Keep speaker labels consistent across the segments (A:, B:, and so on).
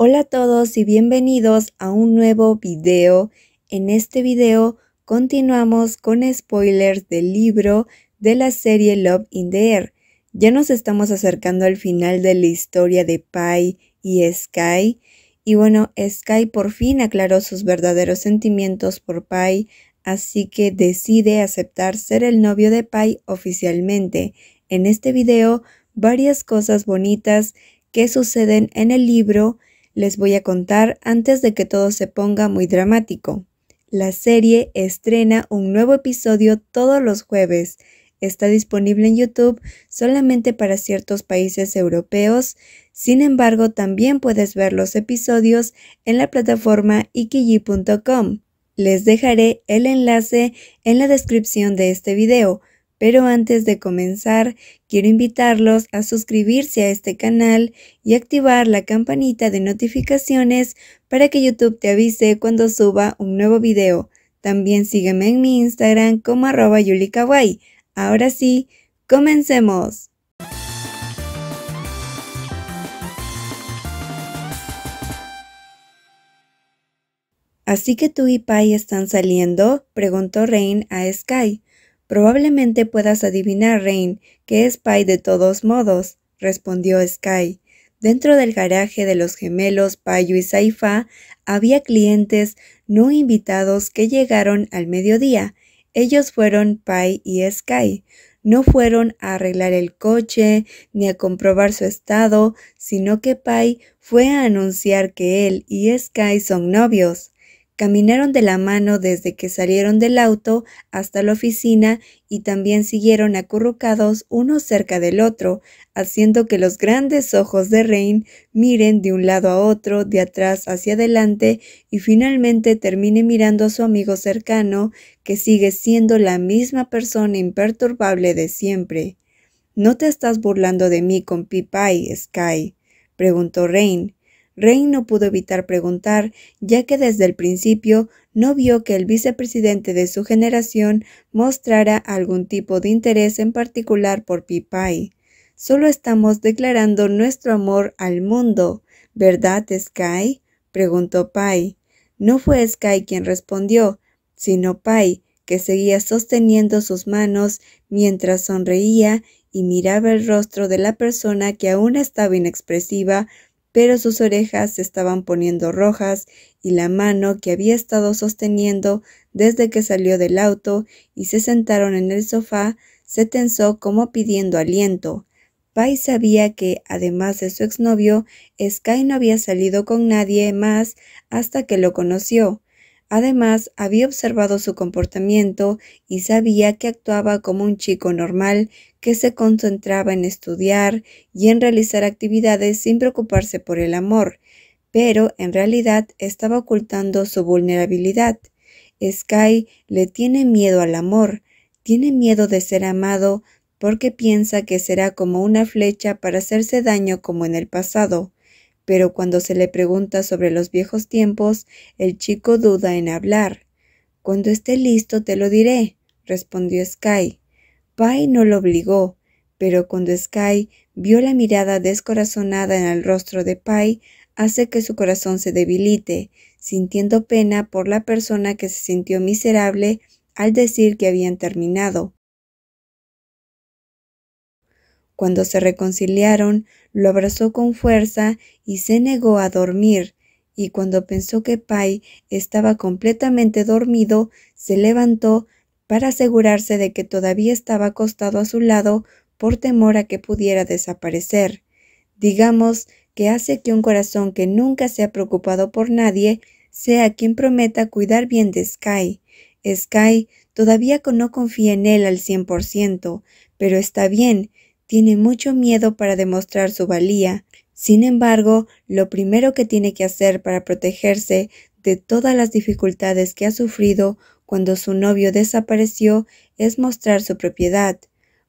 A: Hola a todos y bienvenidos a un nuevo video. En este video continuamos con spoilers del libro de la serie Love in the Air. Ya nos estamos acercando al final de la historia de Pai y Sky. Y bueno, Sky por fin aclaró sus verdaderos sentimientos por Pai, así que decide aceptar ser el novio de Pai oficialmente. En este video, varias cosas bonitas que suceden en el libro les voy a contar antes de que todo se ponga muy dramático. La serie estrena un nuevo episodio todos los jueves. Está disponible en YouTube solamente para ciertos países europeos. Sin embargo, también puedes ver los episodios en la plataforma ikiji.com. Les dejaré el enlace en la descripción de este video pero antes de comenzar, quiero invitarlos a suscribirse a este canal y activar la campanita de notificaciones para que YouTube te avise cuando suba un nuevo video. También sígueme en mi Instagram como arroba Ahora sí, comencemos. ¿Así que tú y Pai están saliendo? preguntó Rain a Sky. Probablemente puedas adivinar, Rain, que es Pai de todos modos, respondió Sky. Dentro del garaje de los gemelos Payu y Saifa había clientes no invitados que llegaron al mediodía. Ellos fueron Pai y Sky. No fueron a arreglar el coche ni a comprobar su estado, sino que Pai fue a anunciar que él y Sky son novios. Caminaron de la mano desde que salieron del auto hasta la oficina y también siguieron acurrucados uno cerca del otro, haciendo que los grandes ojos de Rain miren de un lado a otro, de atrás hacia adelante y finalmente termine mirando a su amigo cercano, que sigue siendo la misma persona imperturbable de siempre. ¿No te estás burlando de mí con Pipay, Sky? preguntó Rain. Rain no pudo evitar preguntar, ya que desde el principio no vio que el vicepresidente de su generación mostrara algún tipo de interés en particular por pipai Solo estamos declarando nuestro amor al mundo, ¿verdad, Sky? preguntó Pai. No fue Sky quien respondió, sino Pai, que seguía sosteniendo sus manos mientras sonreía y miraba el rostro de la persona que aún estaba inexpresiva pero sus orejas se estaban poniendo rojas y la mano que había estado sosteniendo desde que salió del auto y se sentaron en el sofá se tensó como pidiendo aliento. Pai sabía que, además de su exnovio, Sky no había salido con nadie más hasta que lo conoció. Además, había observado su comportamiento y sabía que actuaba como un chico normal que se concentraba en estudiar y en realizar actividades sin preocuparse por el amor, pero en realidad estaba ocultando su vulnerabilidad. Sky le tiene miedo al amor, tiene miedo de ser amado porque piensa que será como una flecha para hacerse daño como en el pasado. Pero cuando se le pregunta sobre los viejos tiempos, el chico duda en hablar. Cuando esté listo te lo diré, respondió Sky. Pai no lo obligó, pero cuando Sky vio la mirada descorazonada en el rostro de Pai, hace que su corazón se debilite, sintiendo pena por la persona que se sintió miserable al decir que habían terminado. Cuando se reconciliaron, lo abrazó con fuerza y se negó a dormir, y cuando pensó que Pai estaba completamente dormido, se levantó para asegurarse de que todavía estaba acostado a su lado por temor a que pudiera desaparecer. Digamos que hace que un corazón que nunca se ha preocupado por nadie sea quien prometa cuidar bien de Sky. Sky todavía no confía en él al cien por ciento, pero está bien, tiene mucho miedo para demostrar su valía. Sin embargo, lo primero que tiene que hacer para protegerse de todas las dificultades que ha sufrido cuando su novio desapareció es mostrar su propiedad.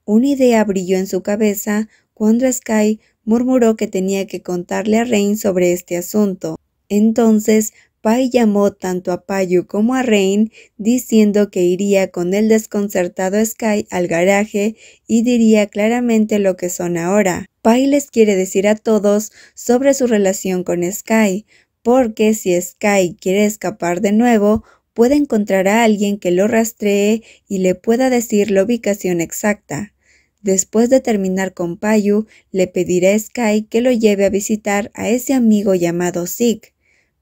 A: Una idea brilló en su cabeza cuando Sky murmuró que tenía que contarle a Rain sobre este asunto. Entonces, Pai llamó tanto a Payu como a Rain diciendo que iría con el desconcertado Sky al garaje y diría claramente lo que son ahora. Pai les quiere decir a todos sobre su relación con Sky, porque si Sky quiere escapar de nuevo, puede encontrar a alguien que lo rastree y le pueda decir la ubicación exacta. Después de terminar con Payu, le pedirá a Sky que lo lleve a visitar a ese amigo llamado Zig.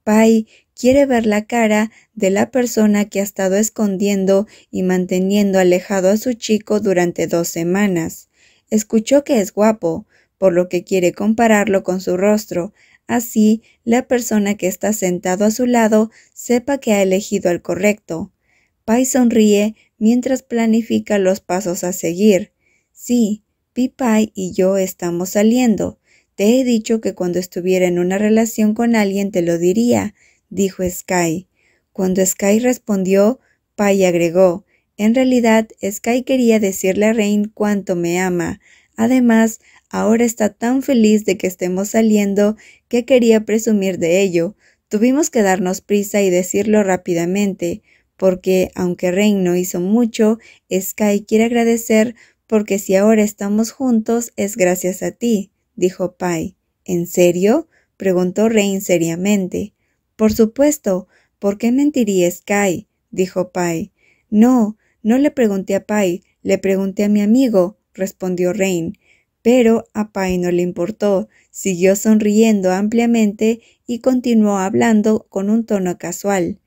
A: Pai quiere ver la cara de la persona que ha estado escondiendo y manteniendo alejado a su chico durante dos semanas. Escuchó que es guapo, por lo que quiere compararlo con su rostro, Así, la persona que está sentado a su lado sepa que ha elegido al correcto. Pai sonríe mientras planifica los pasos a seguir. Sí, Pipai y yo estamos saliendo. Te he dicho que cuando estuviera en una relación con alguien te lo diría, dijo Sky. Cuando Sky respondió, Pai agregó, en realidad Sky quería decirle a Rain cuánto me ama. Además, Ahora está tan feliz de que estemos saliendo que quería presumir de ello. Tuvimos que darnos prisa y decirlo rápidamente, porque aunque Rain no hizo mucho, Sky quiere agradecer porque si ahora estamos juntos es gracias a ti, dijo Pai. ¿En serio? preguntó Rain seriamente. Por supuesto, ¿por qué mentiría Sky? dijo Pai. No, no le pregunté a Pai, le pregunté a mi amigo, respondió Rain. Pero a Pai no le importó, siguió sonriendo ampliamente y continuó hablando con un tono casual.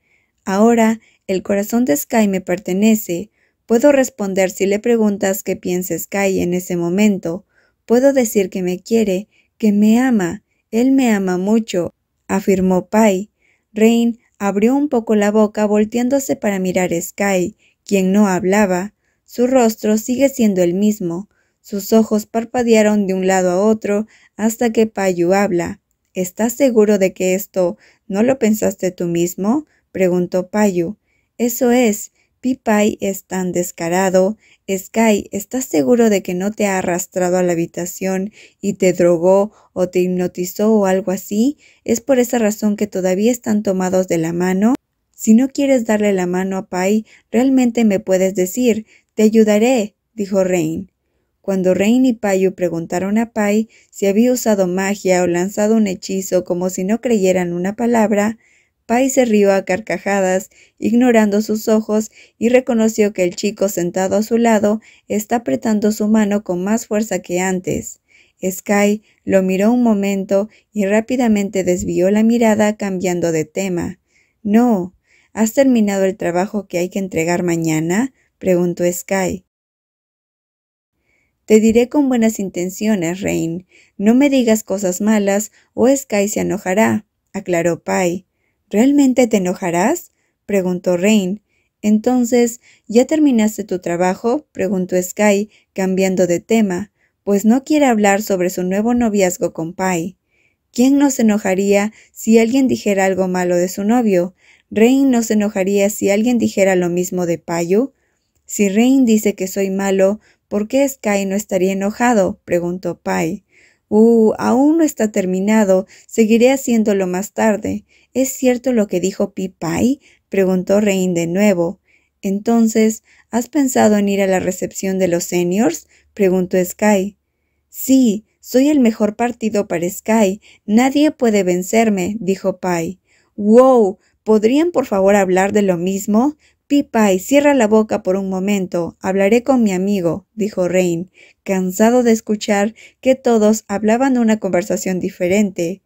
A: Ahora, el corazón de Sky me pertenece. Puedo responder si le preguntas qué piensa Sky en ese momento. Puedo decir que me quiere, que me ama. Él me ama mucho, afirmó Pai. Rain abrió un poco la boca volteándose para mirar a Sky, quien no hablaba. Su rostro sigue siendo el mismo, sus ojos parpadearon de un lado a otro hasta que Payu habla. ¿Estás seguro de que esto no lo pensaste tú mismo? preguntó Payu. Eso es, Pipai es tan descarado. Sky, ¿estás seguro de que no te ha arrastrado a la habitación y te drogó o te hipnotizó o algo así? ¿Es por esa razón que todavía están tomados de la mano? Si no quieres darle la mano a Pai, realmente me puedes decir, te ayudaré, dijo Rain. Cuando Rain y Payu preguntaron a Pai si había usado magia o lanzado un hechizo como si no creyeran una palabra, Pai se rió a carcajadas, ignorando sus ojos, y reconoció que el chico sentado a su lado está apretando su mano con más fuerza que antes. Sky lo miró un momento y rápidamente desvió la mirada cambiando de tema. No. ¿Has terminado el trabajo que hay que entregar mañana? preguntó Sky. Te diré con buenas intenciones, Rain. No me digas cosas malas o Sky se enojará, aclaró Pai. ¿Realmente te enojarás? preguntó Rain. Entonces, ¿ya terminaste tu trabajo? preguntó Sky, cambiando de tema, pues no quiere hablar sobre su nuevo noviazgo con Pai. ¿Quién no se enojaría si alguien dijera algo malo de su novio? ¿Rain no se enojaría si alguien dijera lo mismo de Payo. Si Rain dice que soy malo, ¿Por qué Sky no estaría enojado? preguntó Pai. Uh, aún no está terminado. Seguiré haciéndolo más tarde. ¿Es cierto lo que dijo Pai? preguntó Rein de nuevo. Entonces, ¿has pensado en ir a la recepción de los seniors? preguntó Sky. Sí, soy el mejor partido para Sky. Nadie puede vencerme, dijo Pai. Wow. ¿Podrían por favor hablar de lo mismo? Pipay, cierra la boca por un momento. Hablaré con mi amigo, dijo Rain, cansado de escuchar que todos hablaban una conversación diferente.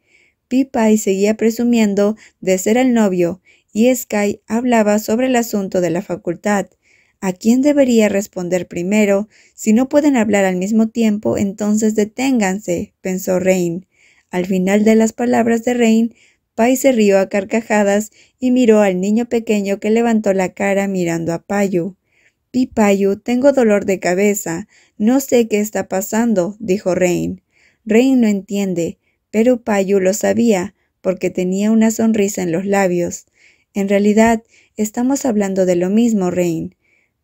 A: Pipay seguía presumiendo de ser el novio, y Sky hablaba sobre el asunto de la facultad. ¿A quién debería responder primero? Si no pueden hablar al mismo tiempo, entonces deténganse, pensó Rain. Al final de las palabras de Rain, Pai se rió a carcajadas y miró al niño pequeño que levantó la cara mirando a Payu. Pipayu, tengo dolor de cabeza. No sé qué está pasando, dijo Rain. Rain no entiende, pero Payu lo sabía, porque tenía una sonrisa en los labios. En realidad, estamos hablando de lo mismo, Rain.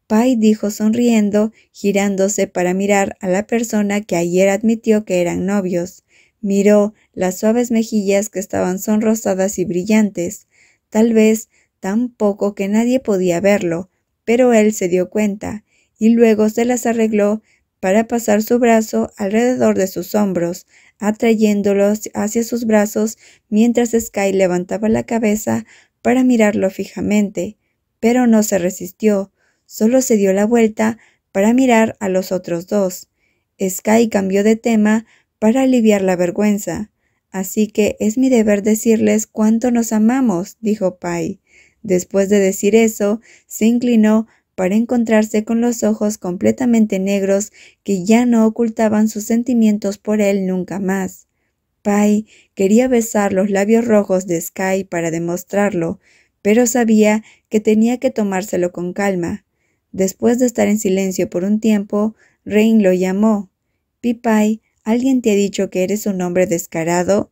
A: Pai dijo sonriendo, girándose para mirar a la persona que ayer admitió que eran novios. Miró las suaves mejillas que estaban sonrosadas y brillantes, tal vez tan poco que nadie podía verlo, pero él se dio cuenta, y luego se las arregló para pasar su brazo alrededor de sus hombros, atrayéndolos hacia sus brazos mientras Sky levantaba la cabeza para mirarlo fijamente, pero no se resistió, solo se dio la vuelta para mirar a los otros dos. Sky cambió de tema para aliviar la vergüenza. Así que es mi deber decirles cuánto nos amamos, dijo Pai. Después de decir eso, se inclinó para encontrarse con los ojos completamente negros que ya no ocultaban sus sentimientos por él nunca más. Pai quería besar los labios rojos de Sky para demostrarlo, pero sabía que tenía que tomárselo con calma. Después de estar en silencio por un tiempo, Rain lo llamó. Pipai. ¿Alguien te ha dicho que eres un hombre descarado?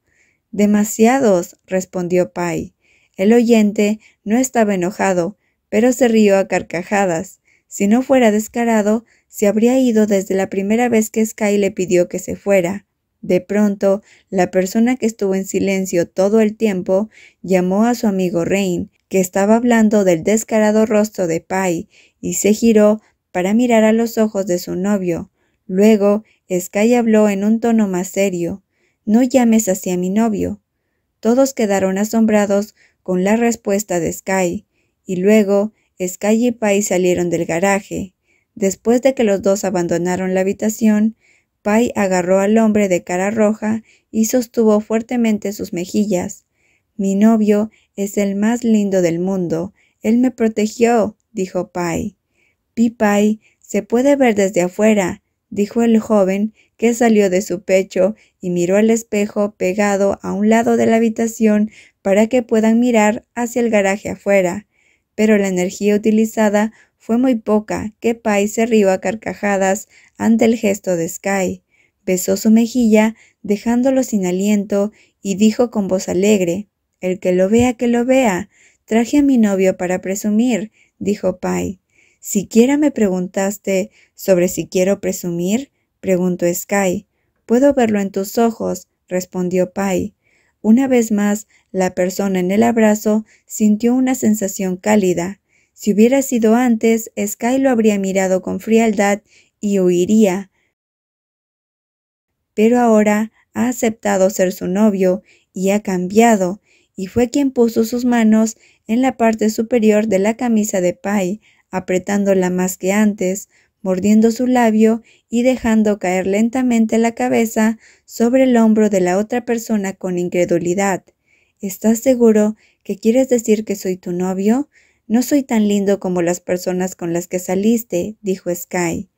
A: Demasiados, respondió Pai. El oyente no estaba enojado, pero se rió a carcajadas. Si no fuera descarado, se habría ido desde la primera vez que Sky le pidió que se fuera. De pronto, la persona que estuvo en silencio todo el tiempo llamó a su amigo Rain, que estaba hablando del descarado rostro de Pai, y se giró para mirar a los ojos de su novio. Luego, Sky habló en un tono más serio. No llames así a mi novio. Todos quedaron asombrados con la respuesta de Sky, y luego Sky y Pai salieron del garaje. Después de que los dos abandonaron la habitación, Pai agarró al hombre de cara roja y sostuvo fuertemente sus mejillas. Mi novio es el más lindo del mundo. Él me protegió, dijo Pai. Pi Pai se puede ver desde afuera dijo el joven, que salió de su pecho y miró al espejo pegado a un lado de la habitación para que puedan mirar hacia el garaje afuera. Pero la energía utilizada fue muy poca que Pai se rió a carcajadas ante el gesto de Sky. Besó su mejilla, dejándolo sin aliento, y dijo con voz alegre El que lo vea, que lo vea. Traje a mi novio para presumir, dijo Pai. Siquiera me preguntaste sobre si quiero presumir, preguntó Sky. Puedo verlo en tus ojos, respondió Pai. Una vez más, la persona en el abrazo sintió una sensación cálida. Si hubiera sido antes, Sky lo habría mirado con frialdad y huiría. Pero ahora ha aceptado ser su novio y ha cambiado, y fue quien puso sus manos en la parte superior de la camisa de Pai, apretándola más que antes, mordiendo su labio y dejando caer lentamente la cabeza sobre el hombro de la otra persona con incredulidad. ¿Estás seguro que quieres decir que soy tu novio? No soy tan lindo como las personas con las que saliste, dijo Sky.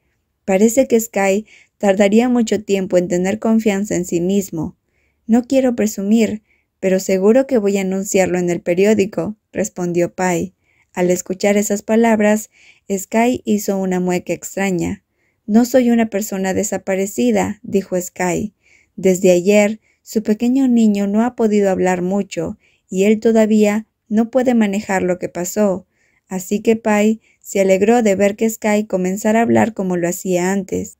A: Parece que Sky tardaría mucho tiempo en tener confianza en sí mismo. No quiero presumir, pero seguro que voy a anunciarlo en el periódico, respondió Pai. Al escuchar esas palabras, Sky hizo una mueca extraña. No soy una persona desaparecida, dijo Sky. Desde ayer, su pequeño niño no ha podido hablar mucho, y él todavía no puede manejar lo que pasó. Así que Pai se alegró de ver que Sky comenzara a hablar como lo hacía antes,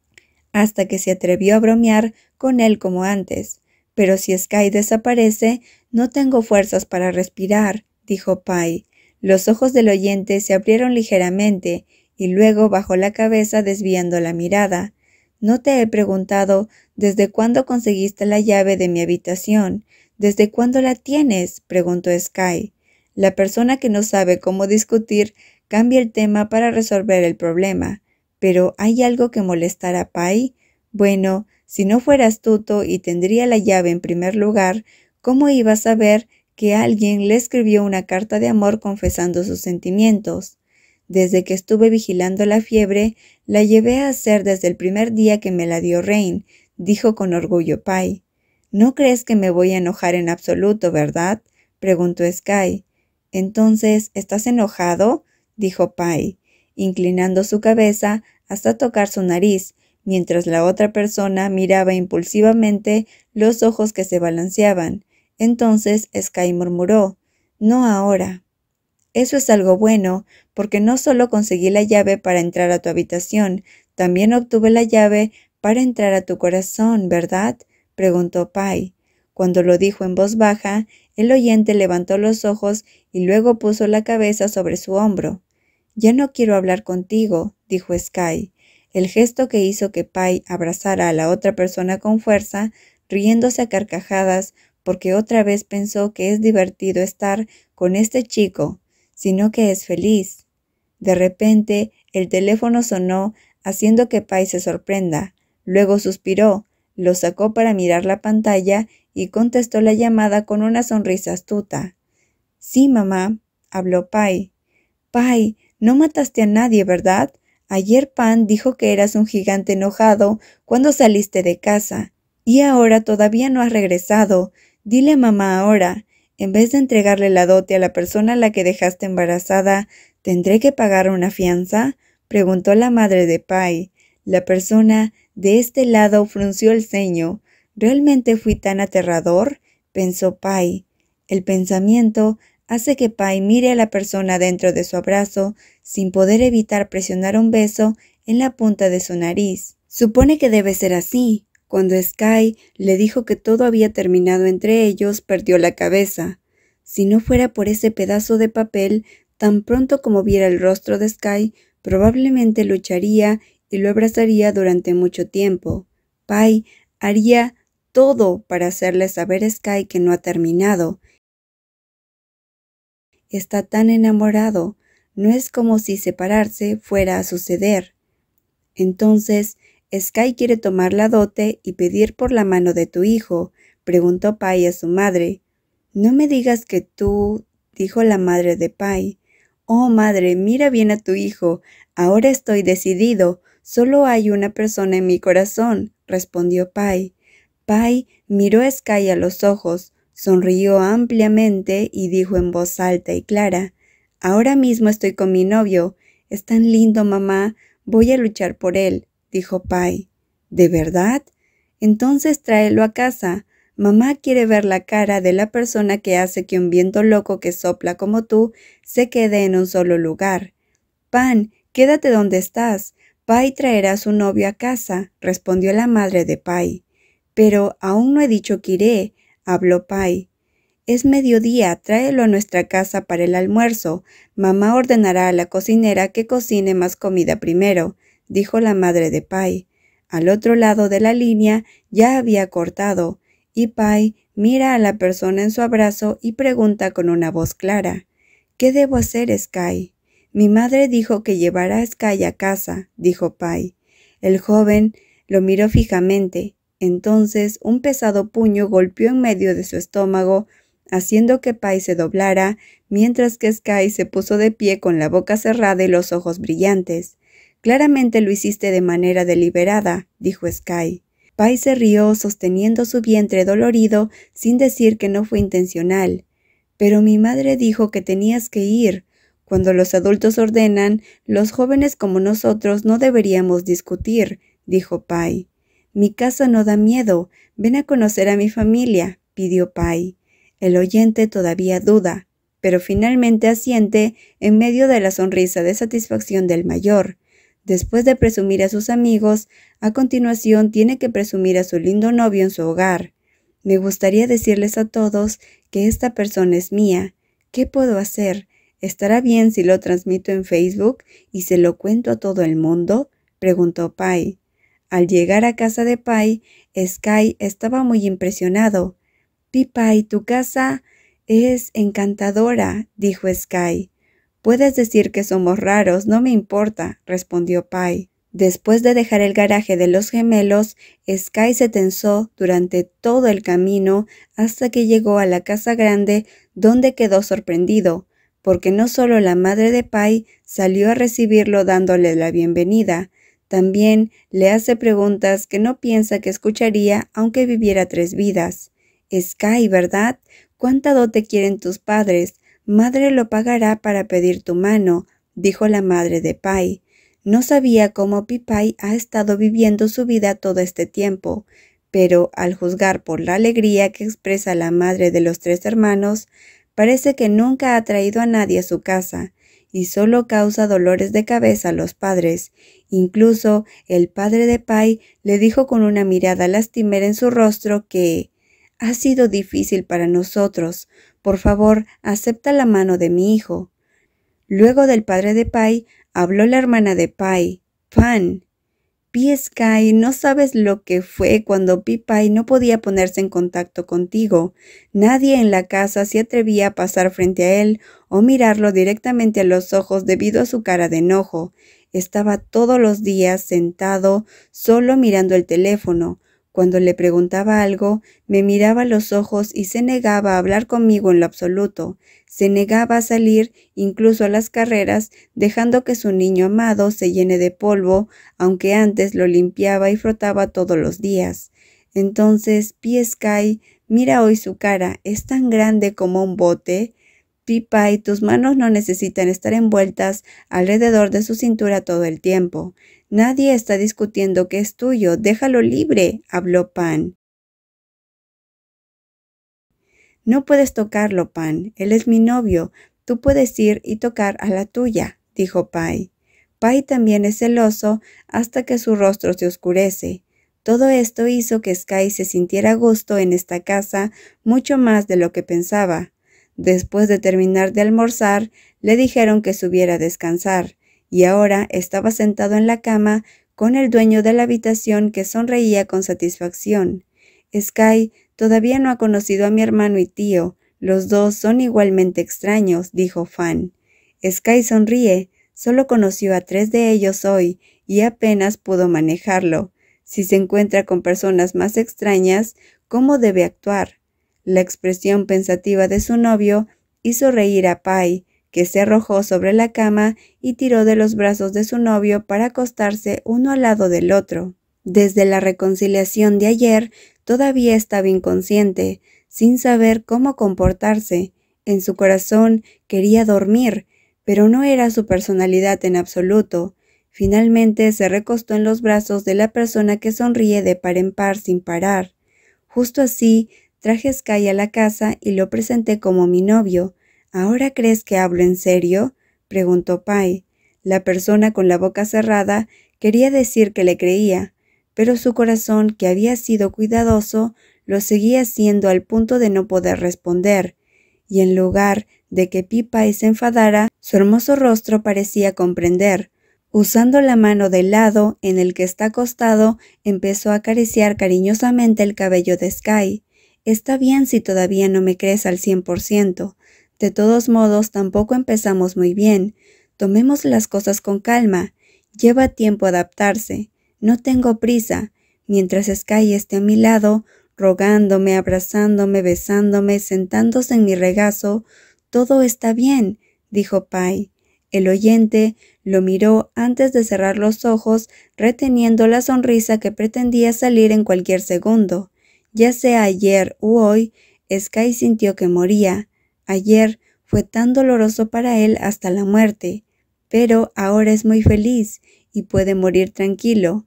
A: hasta que se atrevió a bromear con él como antes. Pero si Sky desaparece, no tengo fuerzas para respirar, dijo Pai. Los ojos del oyente se abrieron ligeramente y luego bajó la cabeza desviando la mirada. No te he preguntado desde cuándo conseguiste la llave de mi habitación. ¿Desde cuándo la tienes? preguntó Sky. La persona que no sabe cómo discutir cambia el tema para resolver el problema. Pero ¿hay algo que molestará a Pai? Bueno, si no fuera astuto y tendría la llave en primer lugar, ¿cómo iba a saber que alguien le escribió una carta de amor confesando sus sentimientos. Desde que estuve vigilando la fiebre, la llevé a hacer desde el primer día que me la dio rein, dijo con orgullo Pai. No crees que me voy a enojar en absoluto, ¿verdad? preguntó Sky. Entonces, ¿estás enojado? dijo Pai, inclinando su cabeza hasta tocar su nariz, mientras la otra persona miraba impulsivamente los ojos que se balanceaban, entonces Sky murmuró, No ahora. Eso es algo bueno, porque no solo conseguí la llave para entrar a tu habitación, también obtuve la llave para entrar a tu corazón, ¿verdad? preguntó Pai. Cuando lo dijo en voz baja, el oyente levantó los ojos y luego puso la cabeza sobre su hombro. Ya no quiero hablar contigo, dijo Sky. El gesto que hizo que Pai abrazara a la otra persona con fuerza, riéndose a carcajadas, porque otra vez pensó que es divertido estar con este chico, sino que es feliz. De repente, el teléfono sonó, haciendo que Pai se sorprenda. Luego suspiró, lo sacó para mirar la pantalla y contestó la llamada con una sonrisa astuta. Sí, mamá, habló Pai. Pai, no mataste a nadie, ¿verdad? Ayer Pan dijo que eras un gigante enojado cuando saliste de casa, y ahora todavía no has regresado. Dile a mamá ahora, en vez de entregarle la dote a la persona a la que dejaste embarazada, ¿tendré que pagar una fianza? preguntó la madre de Pai. La persona de este lado frunció el ceño. ¿Realmente fui tan aterrador? pensó Pai. El pensamiento hace que Pai mire a la persona dentro de su abrazo sin poder evitar presionar un beso en la punta de su nariz. Supone que debe ser así, cuando Sky le dijo que todo había terminado entre ellos, perdió la cabeza. Si no fuera por ese pedazo de papel, tan pronto como viera el rostro de Sky, probablemente lucharía y lo abrazaría durante mucho tiempo. Pai haría todo para hacerle saber a Sky que no ha terminado. Está tan enamorado, no es como si separarse fuera a suceder. Entonces, Sky quiere tomar la dote y pedir por la mano de tu hijo, preguntó Pai a su madre. No me digas que tú, dijo la madre de Pai. Oh madre, mira bien a tu hijo. Ahora estoy decidido. Solo hay una persona en mi corazón, respondió Pai. Pai miró a Sky a los ojos, sonrió ampliamente y dijo en voz alta y clara Ahora mismo estoy con mi novio. Es tan lindo, mamá. Voy a luchar por él dijo Pai. ¿De verdad? Entonces tráelo a casa. Mamá quiere ver la cara de la persona que hace que un viento loco que sopla como tú se quede en un solo lugar. Pan, quédate donde estás. Pai traerá a su novio a casa, respondió la madre de Pai. Pero aún no he dicho que iré, habló Pai. Es mediodía, tráelo a nuestra casa para el almuerzo. Mamá ordenará a la cocinera que cocine más comida primero dijo la madre de Pai. Al otro lado de la línea ya había cortado, y Pai mira a la persona en su abrazo y pregunta con una voz clara ¿Qué debo hacer, Sky? Mi madre dijo que llevará a Sky a casa, dijo Pai. El joven lo miró fijamente. Entonces un pesado puño golpeó en medio de su estómago, haciendo que Pai se doblara, mientras que Sky se puso de pie con la boca cerrada y los ojos brillantes. Claramente lo hiciste de manera deliberada, dijo Sky. Pai se rió sosteniendo su vientre dolorido sin decir que no fue intencional. Pero mi madre dijo que tenías que ir. Cuando los adultos ordenan, los jóvenes como nosotros no deberíamos discutir, dijo Pai. Mi casa no da miedo. Ven a conocer a mi familia, pidió Pai. El oyente todavía duda, pero finalmente asiente en medio de la sonrisa de satisfacción del mayor. Después de presumir a sus amigos, a continuación tiene que presumir a su lindo novio en su hogar. Me gustaría decirles a todos que esta persona es mía. ¿Qué puedo hacer? ¿Estará bien si lo transmito en Facebook y se lo cuento a todo el mundo? preguntó Pai. Al llegar a casa de Pai, Sky estaba muy impresionado. Pai, tu casa es encantadora, dijo Sky. Puedes decir que somos raros, no me importa, respondió Pai. Después de dejar el garaje de los gemelos, Sky se tensó durante todo el camino hasta que llegó a la casa grande donde quedó sorprendido, porque no solo la madre de Pai salió a recibirlo dándole la bienvenida, también le hace preguntas que no piensa que escucharía aunque viviera tres vidas. Sky, ¿verdad? ¿Cuánta dote quieren tus padres? Madre lo pagará para pedir tu mano, dijo la madre de Pai. No sabía cómo Pipai ha estado viviendo su vida todo este tiempo, pero al juzgar por la alegría que expresa la madre de los tres hermanos, parece que nunca ha traído a nadie a su casa y solo causa dolores de cabeza a los padres. Incluso el padre de Pai le dijo con una mirada lastimera en su rostro que ha sido difícil para nosotros, por favor, acepta la mano de mi hijo. Luego del padre de Pai, habló la hermana de Pai, Pan. Pi Sky, no sabes lo que fue cuando Pi Pai no podía ponerse en contacto contigo. Nadie en la casa se atrevía a pasar frente a él o mirarlo directamente a los ojos debido a su cara de enojo. Estaba todos los días sentado, solo mirando el teléfono, cuando le preguntaba algo, me miraba los ojos y se negaba a hablar conmigo en lo absoluto, se negaba a salir incluso a las carreras, dejando que su niño amado se llene de polvo, aunque antes lo limpiaba y frotaba todos los días. Entonces, Pie Sky, mira hoy su cara, es tan grande como un bote. Pipa y tus manos no necesitan estar envueltas alrededor de su cintura todo el tiempo. Nadie está discutiendo que es tuyo, déjalo libre, habló Pan. No puedes tocarlo, Pan, él es mi novio, tú puedes ir y tocar a la tuya, dijo Pai. Pai también es celoso hasta que su rostro se oscurece. Todo esto hizo que Sky se sintiera a gusto en esta casa mucho más de lo que pensaba. Después de terminar de almorzar, le dijeron que subiera a descansar y ahora estaba sentado en la cama con el dueño de la habitación que sonreía con satisfacción. Sky todavía no ha conocido a mi hermano y tío. Los dos son igualmente extraños, dijo Fan. Sky sonríe. Solo conoció a tres de ellos hoy y apenas pudo manejarlo. Si se encuentra con personas más extrañas, ¿cómo debe actuar? La expresión pensativa de su novio hizo reír a Pai, que se arrojó sobre la cama y tiró de los brazos de su novio para acostarse uno al lado del otro. Desde la reconciliación de ayer todavía estaba inconsciente, sin saber cómo comportarse. En su corazón quería dormir, pero no era su personalidad en absoluto. Finalmente se recostó en los brazos de la persona que sonríe de par en par sin parar. Justo así, traje Sky a la casa y lo presenté como mi novio. ¿Ahora crees que hablo en serio? preguntó Pai. La persona con la boca cerrada quería decir que le creía, pero su corazón, que había sido cuidadoso, lo seguía haciendo al punto de no poder responder, y en lugar de que Pipa se enfadara, su hermoso rostro parecía comprender. Usando la mano del lado en el que está acostado, empezó a acariciar cariñosamente el cabello de Sky. Está bien si todavía no me crees al cien por ciento. De todos modos, tampoco empezamos muy bien. Tomemos las cosas con calma. Lleva tiempo adaptarse. No tengo prisa. Mientras Sky esté a mi lado, rogándome, abrazándome, besándome, sentándose en mi regazo, todo está bien, dijo Pai. El oyente lo miró antes de cerrar los ojos, reteniendo la sonrisa que pretendía salir en cualquier segundo. Ya sea ayer u hoy, Sky sintió que moría. Ayer fue tan doloroso para él hasta la muerte, pero ahora es muy feliz y puede morir tranquilo.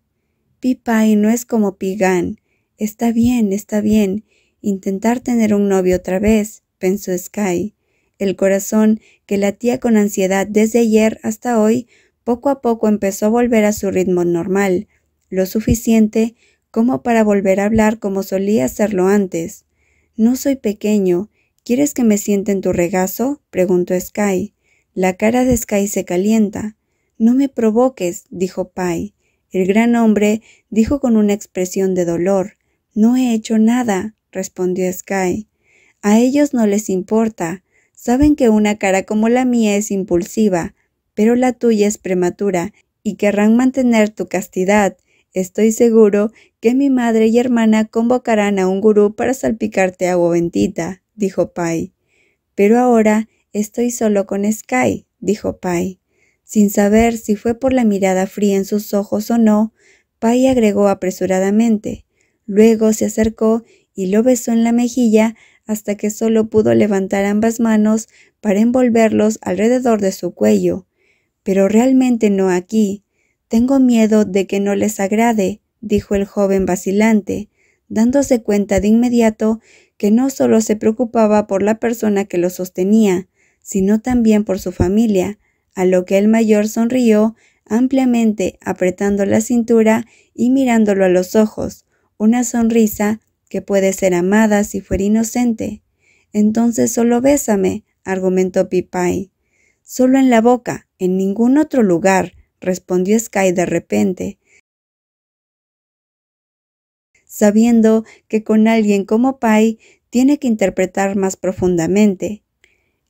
A: Pipay no es como Pigan. Está bien, está bien. Intentar tener un novio otra vez, pensó Sky. El corazón, que latía con ansiedad desde ayer hasta hoy, poco a poco empezó a volver a su ritmo normal, lo suficiente como para volver a hablar como solía hacerlo antes. No soy pequeño, ¿Quieres que me siente en tu regazo? preguntó Sky. La cara de Sky se calienta. No me provoques, dijo Pai. El gran hombre dijo con una expresión de dolor. No he hecho nada, respondió Sky. A ellos no les importa. Saben que una cara como la mía es impulsiva, pero la tuya es prematura, y querrán mantener tu castidad. Estoy seguro que mi madre y hermana convocarán a un gurú para salpicarte agua bendita dijo Pai. Pero ahora estoy solo con Sky, dijo Pai. Sin saber si fue por la mirada fría en sus ojos o no, Pai agregó apresuradamente. Luego se acercó y lo besó en la mejilla hasta que solo pudo levantar ambas manos para envolverlos alrededor de su cuello. Pero realmente no aquí. Tengo miedo de que no les agrade, dijo el joven vacilante, dándose cuenta de inmediato que no solo se preocupaba por la persona que lo sostenía, sino también por su familia, a lo que el mayor sonrió ampliamente, apretando la cintura y mirándolo a los ojos, una sonrisa que puede ser amada si fuera inocente. Entonces solo bésame, argumentó Pipay. Solo en la boca, en ningún otro lugar, respondió Sky de repente, sabiendo que con alguien como Pai tiene que interpretar más profundamente.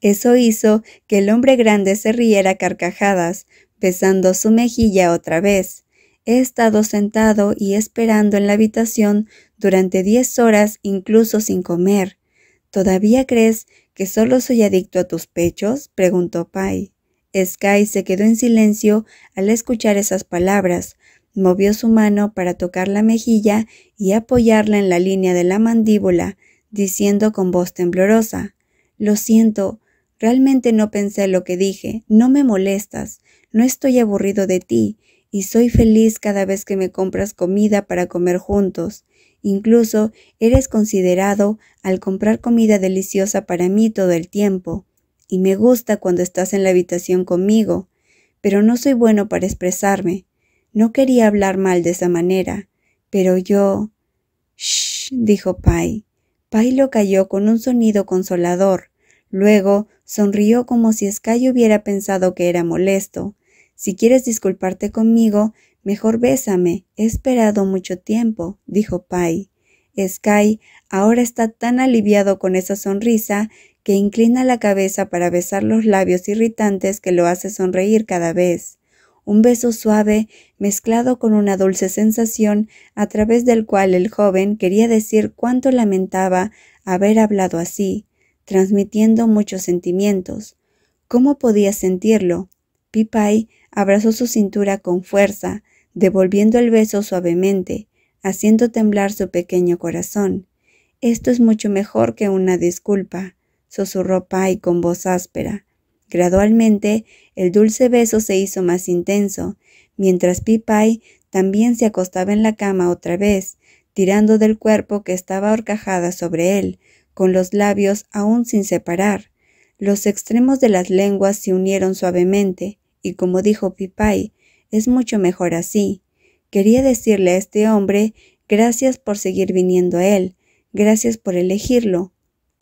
A: Eso hizo que el hombre grande se riera carcajadas, besando su mejilla otra vez. He estado sentado y esperando en la habitación durante diez horas incluso sin comer. ¿Todavía crees que solo soy adicto a tus pechos? preguntó Pai. Sky se quedó en silencio al escuchar esas palabras, Movió su mano para tocar la mejilla y apoyarla en la línea de la mandíbula, diciendo con voz temblorosa, Lo siento, realmente no pensé lo que dije, no me molestas, no estoy aburrido de ti, y soy feliz cada vez que me compras comida para comer juntos. Incluso eres considerado al comprar comida deliciosa para mí todo el tiempo, y me gusta cuando estás en la habitación conmigo, pero no soy bueno para expresarme. No quería hablar mal de esa manera, pero yo... Shh, dijo Pai. Pai lo cayó con un sonido consolador. Luego sonrió como si Sky hubiera pensado que era molesto. Si quieres disculparte conmigo, mejor bésame. He esperado mucho tiempo, dijo Pai. Sky ahora está tan aliviado con esa sonrisa que inclina la cabeza para besar los labios irritantes que lo hace sonreír cada vez un beso suave mezclado con una dulce sensación a través del cual el joven quería decir cuánto lamentaba haber hablado así, transmitiendo muchos sentimientos. ¿Cómo podía sentirlo? Pipay abrazó su cintura con fuerza, devolviendo el beso suavemente, haciendo temblar su pequeño corazón. Esto es mucho mejor que una disculpa, susurró Pai con voz áspera. Gradualmente, el dulce beso se hizo más intenso, mientras Pipay también se acostaba en la cama otra vez, tirando del cuerpo que estaba horcajada sobre él, con los labios aún sin separar. Los extremos de las lenguas se unieron suavemente, y como dijo Pipay, es mucho mejor así. Quería decirle a este hombre gracias por seguir viniendo a él, gracias por elegirlo,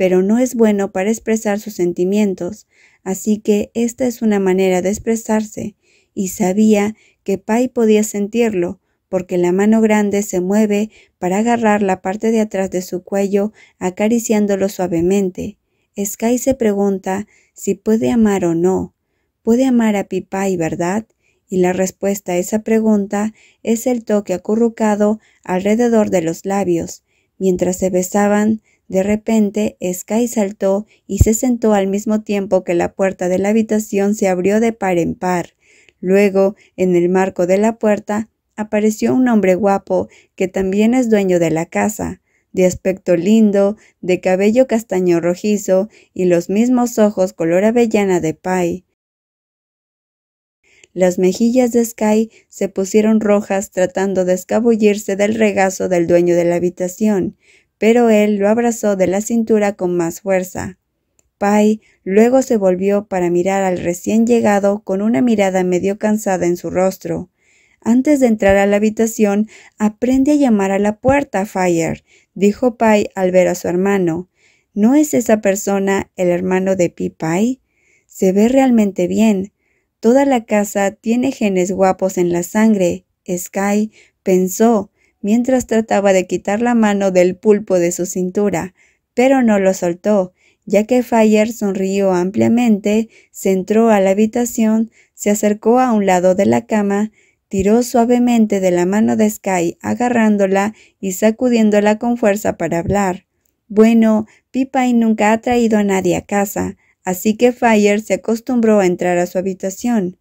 A: pero no es bueno para expresar sus sentimientos, así que esta es una manera de expresarse, y sabía que Pai podía sentirlo, porque la mano grande se mueve para agarrar la parte de atrás de su cuello acariciándolo suavemente. Sky se pregunta si puede amar o no. Puede amar a Pipai, ¿verdad? Y la respuesta a esa pregunta es el toque acurrucado alrededor de los labios. Mientras se besaban, de repente, Sky saltó y se sentó al mismo tiempo que la puerta de la habitación se abrió de par en par. Luego, en el marco de la puerta, apareció un hombre guapo que también es dueño de la casa, de aspecto lindo, de cabello castaño rojizo y los mismos ojos color avellana de Pai. Las mejillas de Sky se pusieron rojas tratando de escabullirse del regazo del dueño de la habitación, pero él lo abrazó de la cintura con más fuerza. Pai luego se volvió para mirar al recién llegado con una mirada medio cansada en su rostro. Antes de entrar a la habitación, aprende a llamar a la puerta, Fire, dijo Pai al ver a su hermano. ¿No es esa persona el hermano de Pi Pai? Se ve realmente bien. Toda la casa tiene genes guapos en la sangre. Sky pensó, mientras trataba de quitar la mano del pulpo de su cintura, pero no lo soltó, ya que Fire sonrió ampliamente, se entró a la habitación, se acercó a un lado de la cama, tiró suavemente de la mano de Sky, agarrándola y sacudiéndola con fuerza para hablar. Bueno, Pipay nunca ha traído a nadie a casa, así que Fire se acostumbró a entrar a su habitación.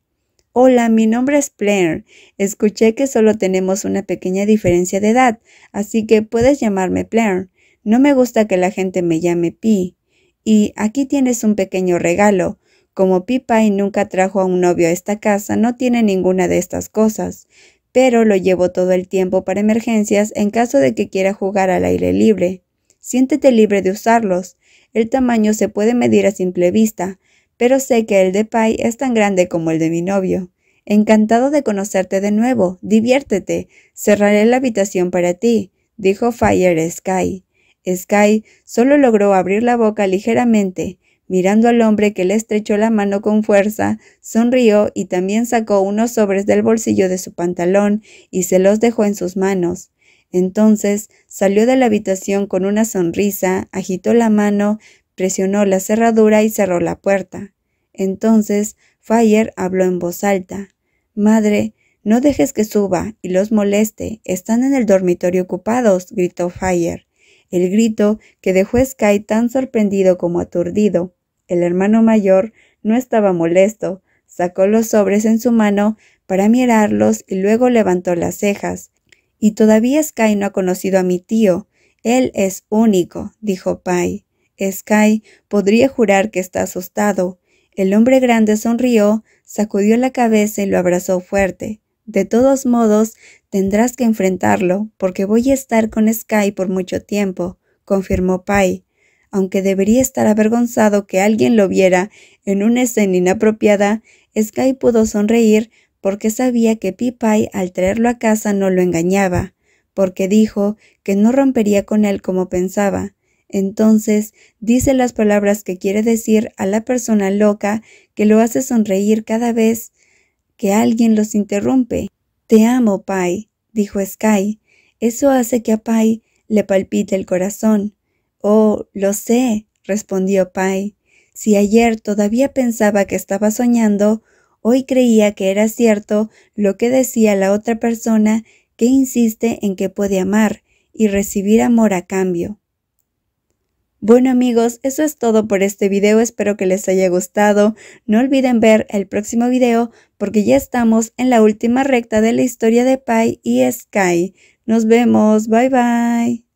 A: Hola, mi nombre es Blair. Escuché que solo tenemos una pequeña diferencia de edad, así que puedes llamarme Blair. No me gusta que la gente me llame Pi. Y aquí tienes un pequeño regalo. Como Pi y nunca trajo a un novio a esta casa, no tiene ninguna de estas cosas pero lo llevo todo el tiempo para emergencias en caso de que quiera jugar al aire libre. Siéntete libre de usarlos. El tamaño se puede medir a simple vista, pero sé que el de Pai es tan grande como el de mi novio. Encantado de conocerte de nuevo, diviértete, cerraré la habitación para ti, dijo Fire Sky. Sky solo logró abrir la boca ligeramente, Mirando al hombre que le estrechó la mano con fuerza, sonrió y también sacó unos sobres del bolsillo de su pantalón y se los dejó en sus manos. Entonces salió de la habitación con una sonrisa, agitó la mano, Presionó la cerradura y cerró la puerta. Entonces Fire habló en voz alta. Madre, no dejes que suba y los moleste. Están en el dormitorio ocupados, gritó Fire. El grito que dejó Sky tan sorprendido como aturdido. El hermano mayor no estaba molesto. Sacó los sobres en su mano para mirarlos y luego levantó las cejas. Y todavía Sky no ha conocido a mi tío. Él es único, dijo Pai. Sky podría jurar que está asustado. El hombre grande sonrió, sacudió la cabeza y lo abrazó fuerte. De todos modos, tendrás que enfrentarlo, porque voy a estar con Sky por mucho tiempo, confirmó Pai. Aunque debería estar avergonzado que alguien lo viera en una escena inapropiada, Sky pudo sonreír porque sabía que Pipai, al traerlo a casa no lo engañaba, porque dijo que no rompería con él como pensaba. Entonces dice las palabras que quiere decir a la persona loca que lo hace sonreír cada vez que alguien los interrumpe. Te amo, Pai, dijo Sky. Eso hace que a Pai le palpite el corazón. Oh, lo sé, respondió Pai. Si ayer todavía pensaba que estaba soñando, hoy creía que era cierto lo que decía la otra persona que insiste en que puede amar y recibir amor a cambio. Bueno amigos, eso es todo por este video, espero que les haya gustado. No olviden ver el próximo video porque ya estamos en la última recta de la historia de Pi y Sky. Nos vemos, bye bye.